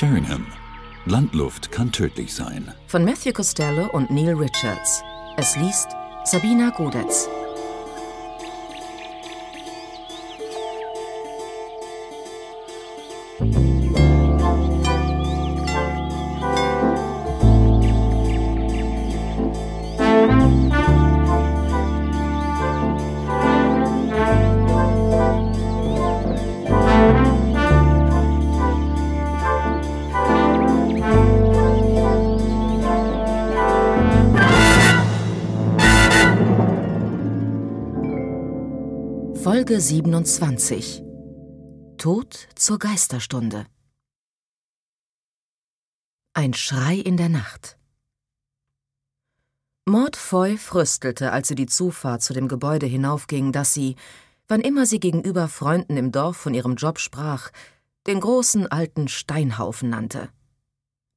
Sheringham. Landluft kann tödlich sein. Von Matthew Costello und Neil Richards. Es liest Sabina Godetz. Folge 27 Tod zur Geisterstunde Ein Schrei in der Nacht Maud Foy fröstelte, als sie die Zufahrt zu dem Gebäude hinaufging, dass sie, wann immer sie gegenüber Freunden im Dorf von ihrem Job sprach, den großen alten Steinhaufen nannte.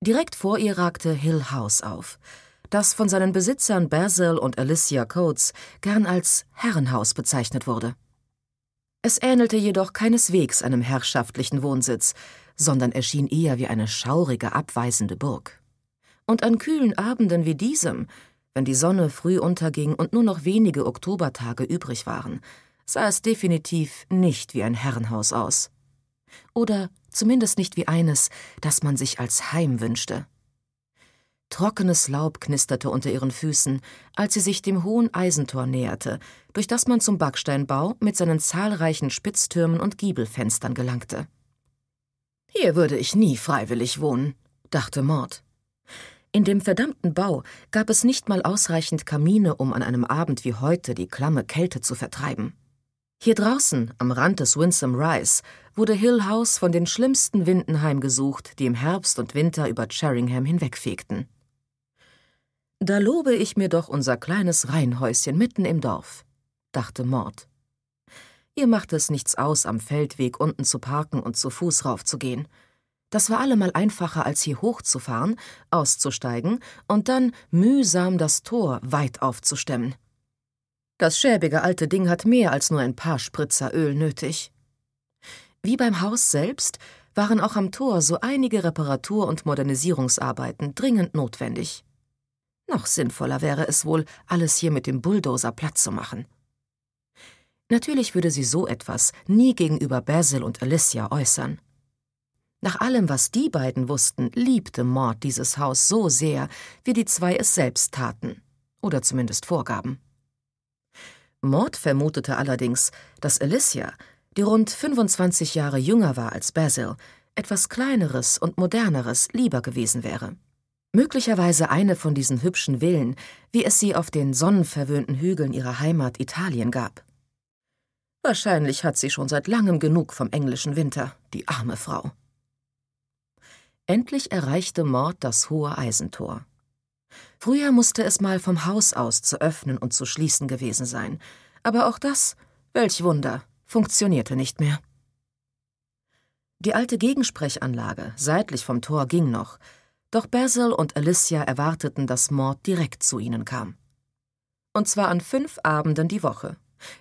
Direkt vor ihr ragte Hill House auf, das von seinen Besitzern Basil und Alicia Coates gern als Herrenhaus bezeichnet wurde. Es ähnelte jedoch keineswegs einem herrschaftlichen Wohnsitz, sondern erschien eher wie eine schaurige, abweisende Burg. Und an kühlen Abenden wie diesem, wenn die Sonne früh unterging und nur noch wenige Oktobertage übrig waren, sah es definitiv nicht wie ein Herrenhaus aus. Oder zumindest nicht wie eines, das man sich als Heim wünschte. Trockenes Laub knisterte unter ihren Füßen, als sie sich dem hohen Eisentor näherte, durch das man zum Backsteinbau mit seinen zahlreichen Spitztürmen und Giebelfenstern gelangte. Hier würde ich nie freiwillig wohnen, dachte Mord. In dem verdammten Bau gab es nicht mal ausreichend Kamine, um an einem Abend wie heute die klamme Kälte zu vertreiben. Hier draußen, am Rand des Winsome Rise, wurde Hill House von den schlimmsten Winden heimgesucht, die im Herbst und Winter über Charingham hinwegfegten. Da lobe ich mir doch unser kleines Reihenhäuschen mitten im Dorf, dachte Mord. Ihr macht es nichts aus, am Feldweg unten zu parken und zu Fuß raufzugehen. Das war allemal einfacher, als hier hochzufahren, auszusteigen und dann mühsam das Tor weit aufzustemmen. Das schäbige alte Ding hat mehr als nur ein paar Spritzer Öl nötig. Wie beim Haus selbst waren auch am Tor so einige Reparatur- und Modernisierungsarbeiten dringend notwendig. Noch sinnvoller wäre es wohl, alles hier mit dem Bulldozer platt zu machen. Natürlich würde sie so etwas nie gegenüber Basil und Alicia äußern. Nach allem, was die beiden wussten, liebte Maud dieses Haus so sehr, wie die zwei es selbst taten. Oder zumindest vorgaben. Maud vermutete allerdings, dass Alicia, die rund 25 Jahre jünger war als Basil, etwas Kleineres und Moderneres lieber gewesen wäre. Möglicherweise eine von diesen hübschen Villen, wie es sie auf den sonnenverwöhnten Hügeln ihrer Heimat Italien gab. Wahrscheinlich hat sie schon seit langem genug vom englischen Winter, die arme Frau. Endlich erreichte Mord das hohe Eisentor. Früher musste es mal vom Haus aus zu öffnen und zu schließen gewesen sein, aber auch das, welch Wunder, funktionierte nicht mehr. Die alte Gegensprechanlage seitlich vom Tor ging noch, doch Basil und Alicia erwarteten, dass Maud direkt zu ihnen kam. Und zwar an fünf Abenden die Woche,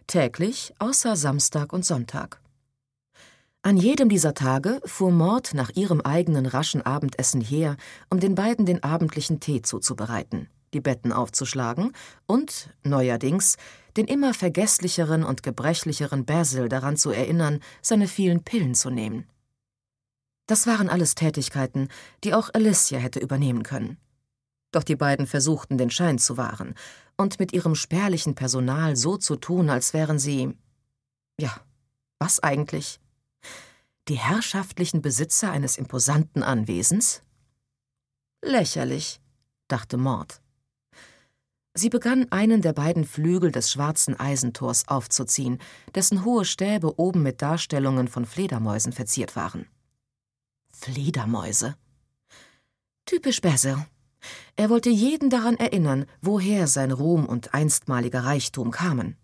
täglich außer Samstag und Sonntag. An jedem dieser Tage fuhr Maud nach ihrem eigenen raschen Abendessen her, um den beiden den abendlichen Tee zuzubereiten, die Betten aufzuschlagen und, neuerdings, den immer vergesslicheren und gebrechlicheren Basil daran zu erinnern, seine vielen Pillen zu nehmen. Das waren alles Tätigkeiten, die auch Alicia hätte übernehmen können. Doch die beiden versuchten, den Schein zu wahren und mit ihrem spärlichen Personal so zu tun, als wären sie. ja, was eigentlich? Die herrschaftlichen Besitzer eines imposanten Anwesens? Lächerlich, dachte Maud. Sie begann, einen der beiden Flügel des schwarzen Eisentors aufzuziehen, dessen hohe Stäbe oben mit Darstellungen von Fledermäusen verziert waren. Fledermäuse. Typisch Basil. Er wollte jeden daran erinnern, woher sein Ruhm und einstmaliger Reichtum kamen.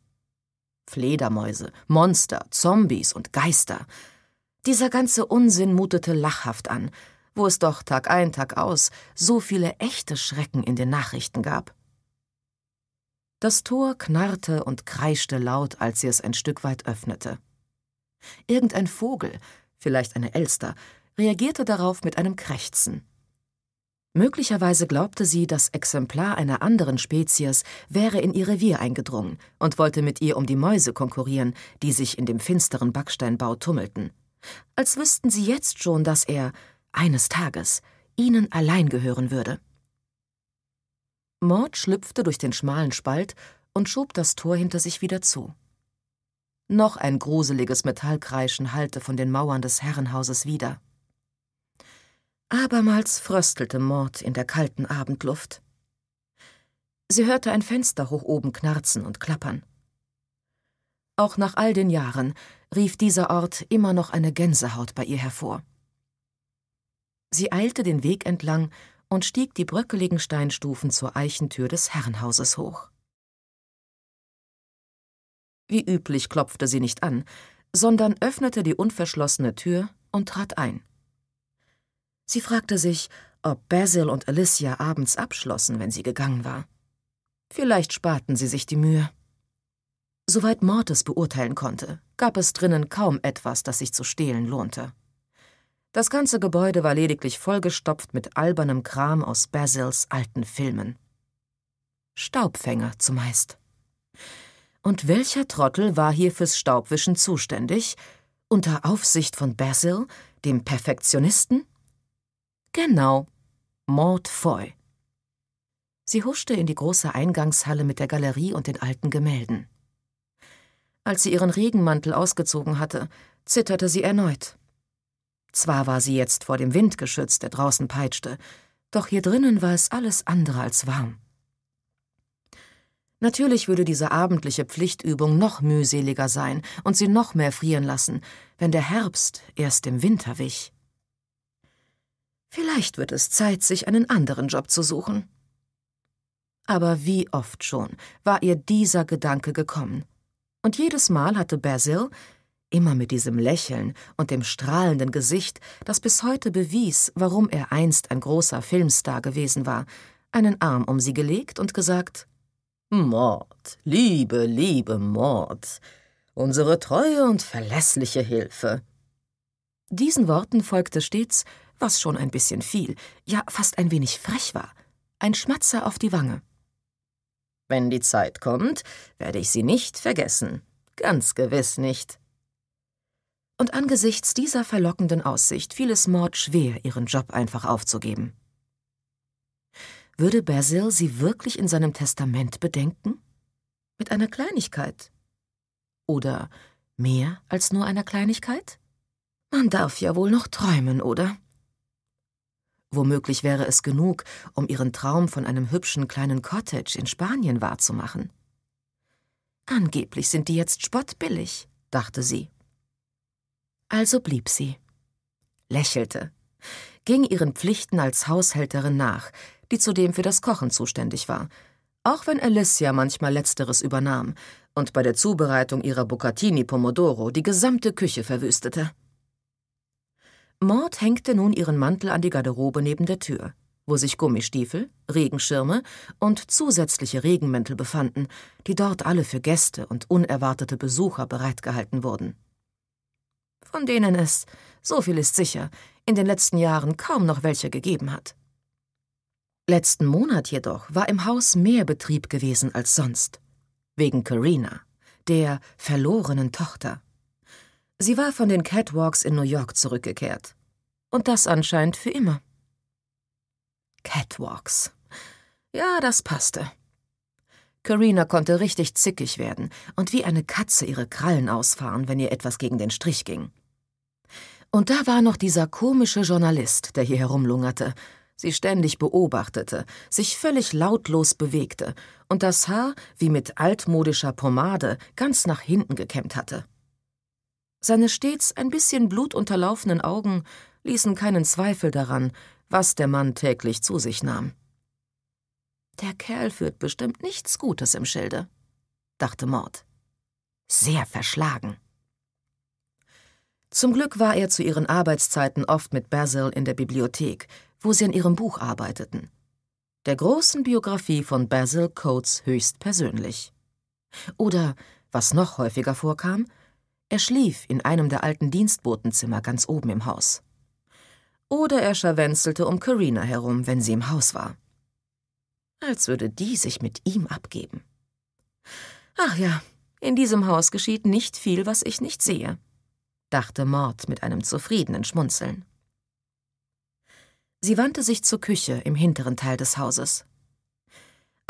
Fledermäuse, Monster, Zombies und Geister. Dieser ganze Unsinn mutete lachhaft an, wo es doch Tag ein, Tag aus so viele echte Schrecken in den Nachrichten gab. Das Tor knarrte und kreischte laut, als sie es ein Stück weit öffnete. Irgendein Vogel, vielleicht eine Elster, reagierte darauf mit einem Krächzen. Möglicherweise glaubte sie, das Exemplar einer anderen Spezies wäre in ihr Revier eingedrungen und wollte mit ihr um die Mäuse konkurrieren, die sich in dem finsteren Backsteinbau tummelten. Als wüssten sie jetzt schon, dass er, eines Tages, ihnen allein gehören würde. Mord schlüpfte durch den schmalen Spalt und schob das Tor hinter sich wieder zu. Noch ein gruseliges Metallkreischen hallte von den Mauern des Herrenhauses wieder. Abermals fröstelte Mord in der kalten Abendluft. Sie hörte ein Fenster hoch oben knarzen und klappern. Auch nach all den Jahren rief dieser Ort immer noch eine Gänsehaut bei ihr hervor. Sie eilte den Weg entlang und stieg die bröckeligen Steinstufen zur Eichentür des Herrenhauses hoch. Wie üblich klopfte sie nicht an, sondern öffnete die unverschlossene Tür und trat ein. Sie fragte sich, ob Basil und Alicia abends abschlossen, wenn sie gegangen war. Vielleicht sparten sie sich die Mühe. Soweit Mortis beurteilen konnte, gab es drinnen kaum etwas, das sich zu stehlen lohnte. Das ganze Gebäude war lediglich vollgestopft mit albernem Kram aus Basils alten Filmen. Staubfänger zumeist. Und welcher Trottel war hier fürs Staubwischen zuständig? Unter Aufsicht von Basil, dem Perfektionisten? Genau. Maud Foy. Sie huschte in die große Eingangshalle mit der Galerie und den alten Gemälden. Als sie ihren Regenmantel ausgezogen hatte, zitterte sie erneut. Zwar war sie jetzt vor dem Wind geschützt, der draußen peitschte, doch hier drinnen war es alles andere als warm. Natürlich würde diese abendliche Pflichtübung noch mühseliger sein und sie noch mehr frieren lassen, wenn der Herbst erst im Winter wich. Vielleicht wird es Zeit, sich einen anderen Job zu suchen. Aber wie oft schon war ihr dieser Gedanke gekommen. Und jedes Mal hatte Basil, immer mit diesem Lächeln und dem strahlenden Gesicht, das bis heute bewies, warum er einst ein großer Filmstar gewesen war, einen Arm um sie gelegt und gesagt Mord, liebe, liebe Mord, unsere treue und verlässliche Hilfe. Diesen Worten folgte stets was schon ein bisschen viel, ja fast ein wenig frech war. Ein Schmatzer auf die Wange. Wenn die Zeit kommt, werde ich sie nicht vergessen. Ganz gewiss nicht. Und angesichts dieser verlockenden Aussicht fiel es Maud schwer, ihren Job einfach aufzugeben. Würde Basil sie wirklich in seinem Testament bedenken? Mit einer Kleinigkeit? Oder mehr als nur einer Kleinigkeit? Man darf ja wohl noch träumen, oder? Womöglich wäre es genug, um ihren Traum von einem hübschen kleinen Cottage in Spanien wahrzumachen. Angeblich sind die jetzt spottbillig, dachte sie. Also blieb sie, lächelte, ging ihren Pflichten als Haushälterin nach, die zudem für das Kochen zuständig war, auch wenn Alicia manchmal letzteres übernahm und bei der Zubereitung ihrer Bucatini Pomodoro die gesamte Küche verwüstete. Maud hängte nun ihren Mantel an die Garderobe neben der Tür, wo sich Gummistiefel, Regenschirme und zusätzliche Regenmäntel befanden, die dort alle für Gäste und unerwartete Besucher bereitgehalten wurden. Von denen es, so viel ist sicher, in den letzten Jahren kaum noch welche gegeben hat. Letzten Monat jedoch war im Haus mehr Betrieb gewesen als sonst. Wegen Carina, der verlorenen Tochter. Sie war von den Catwalks in New York zurückgekehrt. Und das anscheinend für immer. Catwalks. Ja, das passte. Carina konnte richtig zickig werden und wie eine Katze ihre Krallen ausfahren, wenn ihr etwas gegen den Strich ging. Und da war noch dieser komische Journalist, der hier herumlungerte, sie ständig beobachtete, sich völlig lautlos bewegte und das Haar wie mit altmodischer Pomade ganz nach hinten gekämmt hatte. Seine stets ein bisschen blutunterlaufenen Augen ließen keinen Zweifel daran, was der Mann täglich zu sich nahm. Der Kerl führt bestimmt nichts Gutes im Schilde, dachte Mord. Sehr verschlagen. Zum Glück war er zu ihren Arbeitszeiten oft mit Basil in der Bibliothek, wo sie an ihrem Buch arbeiteten. Der großen Biografie von Basil Coates höchstpersönlich. Oder, was noch häufiger vorkam, er schlief in einem der alten Dienstbotenzimmer ganz oben im Haus. Oder er scharwenzelte um Carina herum, wenn sie im Haus war. Als würde die sich mit ihm abgeben. Ach ja, in diesem Haus geschieht nicht viel, was ich nicht sehe, dachte Mord mit einem zufriedenen Schmunzeln. Sie wandte sich zur Küche im hinteren Teil des Hauses.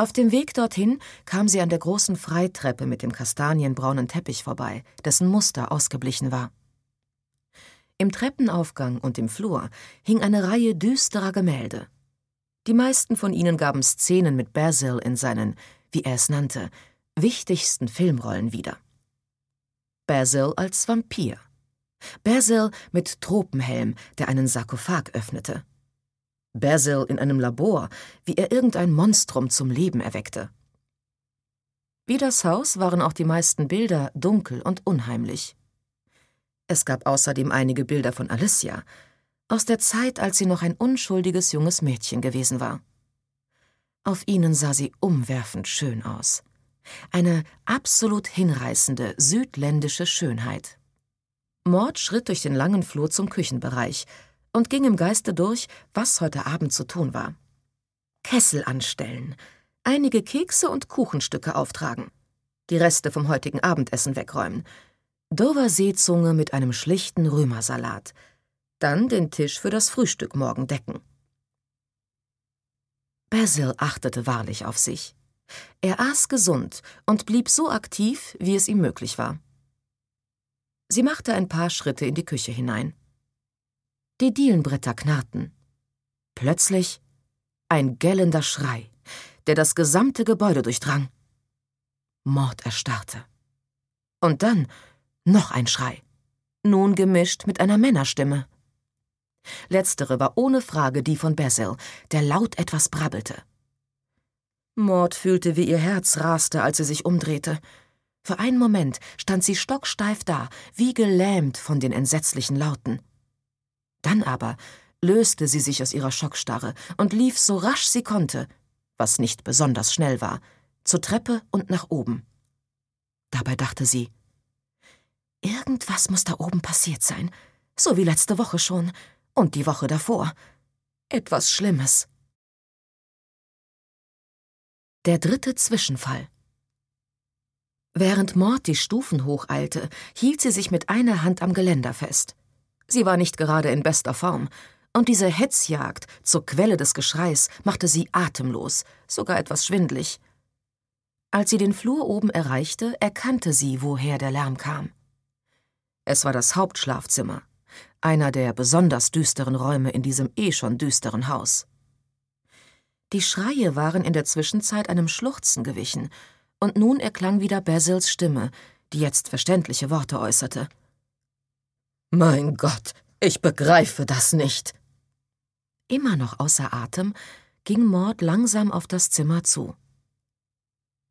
Auf dem Weg dorthin kam sie an der großen Freitreppe mit dem kastanienbraunen Teppich vorbei, dessen Muster ausgeblichen war. Im Treppenaufgang und im Flur hing eine Reihe düsterer Gemälde. Die meisten von ihnen gaben Szenen mit Basil in seinen, wie er es nannte, wichtigsten Filmrollen wieder. Basil als Vampir. Basil mit Tropenhelm, der einen Sarkophag öffnete. Basil in einem Labor, wie er irgendein Monstrum zum Leben erweckte. Wie das Haus waren auch die meisten Bilder dunkel und unheimlich. Es gab außerdem einige Bilder von Alicia, aus der Zeit, als sie noch ein unschuldiges junges Mädchen gewesen war. Auf ihnen sah sie umwerfend schön aus. Eine absolut hinreißende südländische Schönheit. Mord schritt durch den langen Flur zum Küchenbereich, und ging im Geiste durch, was heute Abend zu tun war. Kessel anstellen, einige Kekse und Kuchenstücke auftragen, die Reste vom heutigen Abendessen wegräumen, Dover Seezunge mit einem schlichten Römersalat, dann den Tisch für das Frühstück morgen decken. Basil achtete wahrlich auf sich. Er aß gesund und blieb so aktiv, wie es ihm möglich war. Sie machte ein paar Schritte in die Küche hinein. Die Dielenbretter knarrten. Plötzlich ein gellender Schrei, der das gesamte Gebäude durchdrang. Mord erstarrte. Und dann noch ein Schrei, nun gemischt mit einer Männerstimme. Letztere war ohne Frage die von Basil, der laut etwas brabbelte. Mord fühlte, wie ihr Herz raste, als sie sich umdrehte. Für einen Moment stand sie stocksteif da, wie gelähmt von den entsetzlichen Lauten. Dann aber löste sie sich aus ihrer Schockstarre und lief so rasch sie konnte, was nicht besonders schnell war, zur Treppe und nach oben. Dabei dachte sie, irgendwas muss da oben passiert sein, so wie letzte Woche schon und die Woche davor. Etwas Schlimmes. Der dritte Zwischenfall. Während Mord die Stufen hocheilte, hielt sie sich mit einer Hand am Geländer fest. Sie war nicht gerade in bester Form, und diese Hetzjagd zur Quelle des Geschreis machte sie atemlos, sogar etwas schwindlig. Als sie den Flur oben erreichte, erkannte sie, woher der Lärm kam. Es war das Hauptschlafzimmer, einer der besonders düsteren Räume in diesem eh schon düsteren Haus. Die Schreie waren in der Zwischenzeit einem Schluchzen gewichen, und nun erklang wieder Basils Stimme, die jetzt verständliche Worte äußerte. Mein Gott, ich begreife das nicht. Immer noch außer Atem, ging Maud langsam auf das Zimmer zu.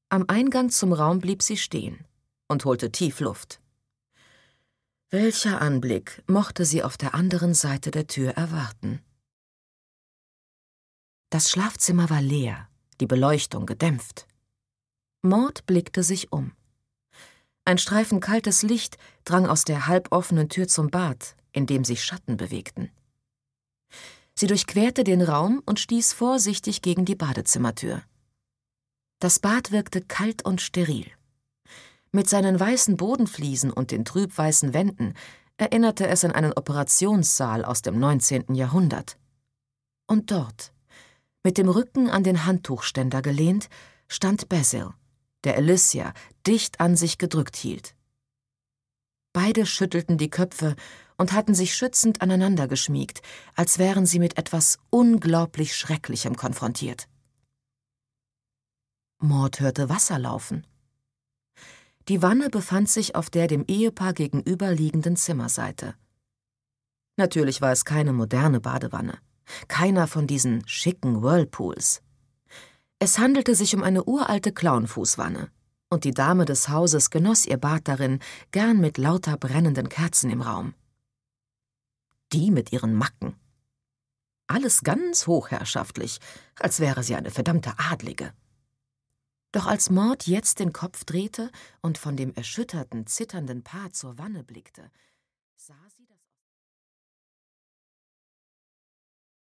Am Eingang zum Raum blieb sie stehen und holte tief Luft. Welcher Anblick mochte sie auf der anderen Seite der Tür erwarten? Das Schlafzimmer war leer, die Beleuchtung gedämpft. Maud blickte sich um. Ein Streifen kaltes Licht drang aus der halboffenen Tür zum Bad, in dem sich Schatten bewegten. Sie durchquerte den Raum und stieß vorsichtig gegen die Badezimmertür. Das Bad wirkte kalt und steril. Mit seinen weißen Bodenfliesen und den trübweißen Wänden erinnerte es an einen Operationssaal aus dem 19. Jahrhundert. Und dort, mit dem Rücken an den Handtuchständer gelehnt, stand Basil der Alicia dicht an sich gedrückt hielt. Beide schüttelten die Köpfe und hatten sich schützend aneinander geschmiegt, als wären sie mit etwas unglaublich Schrecklichem konfrontiert. Maud hörte Wasser laufen. Die Wanne befand sich auf der dem Ehepaar gegenüberliegenden Zimmerseite. Natürlich war es keine moderne Badewanne, keiner von diesen schicken Whirlpools. Es handelte sich um eine uralte Clownfußwanne, und die Dame des Hauses genoss ihr Bad darin, gern mit lauter brennenden Kerzen im Raum. Die mit ihren Macken. Alles ganz hochherrschaftlich, als wäre sie eine verdammte Adlige. Doch als Mord jetzt den Kopf drehte und von dem erschütterten, zitternden Paar zur Wanne blickte, sah sie